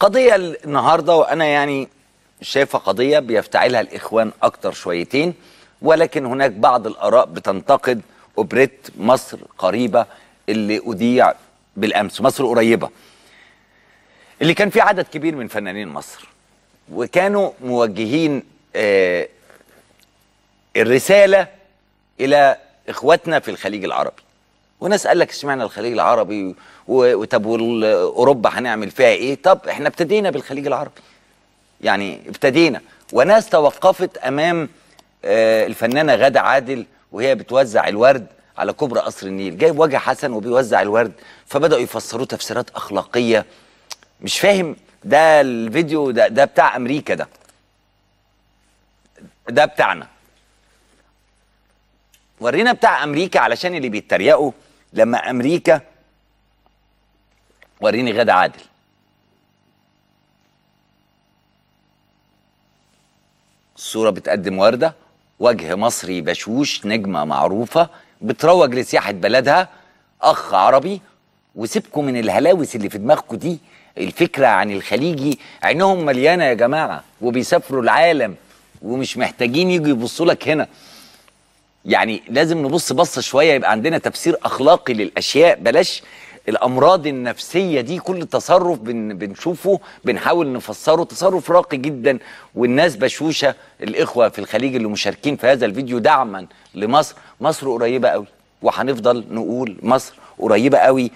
قضية النهاردة وأنا يعني شايفة قضية بيفتعلها الإخوان أكتر شويتين ولكن هناك بعض الآراء بتنتقد أوبريت مصر قريبة اللي أذيع بالأمس مصر قريبة اللي كان فيه عدد كبير من فنانين مصر وكانوا موجهين آه الرسالة إلى إخواتنا في الخليج العربي وناس قال لك اشمعنى الخليج العربي وطب اوروبا هنعمل فيها ايه طب احنا ابتدينا بالخليج العربي يعني ابتدينا وناس توقفت امام آه، الفنانه غاده عادل وهي بتوزع الورد على كبرى قصر النيل جايب وجه حسن وبيوزع الورد فبداوا يفسروه تفسيرات اخلاقيه مش فاهم ده الفيديو ده ده بتاع امريكا ده ده بتاعنا ورينا بتاع امريكا علشان اللي بيتريقوا لما امريكا وريني غدا عادل الصورة بتقدم وردة وجه مصري بشوش نجمة معروفة بتروج لسياحة بلدها أخ عربي وسيبكم من الهلاوس اللي في دماغكم دي الفكرة عن الخليجي عينهم مليانة يا جماعة وبيسافروا العالم ومش محتاجين يجوا يبصوا لك هنا يعني لازم نبص بصه شويه يبقى عندنا تفسير اخلاقي للاشياء بلاش الامراض النفسيه دي كل تصرف بن بنشوفه بنحاول نفسره تصرف راقي جدا والناس بشوشه الاخوه في الخليج اللي مشاركين في هذا الفيديو دعما لمصر مصر قريبه قوي وهنفضل نقول مصر قريبه قوي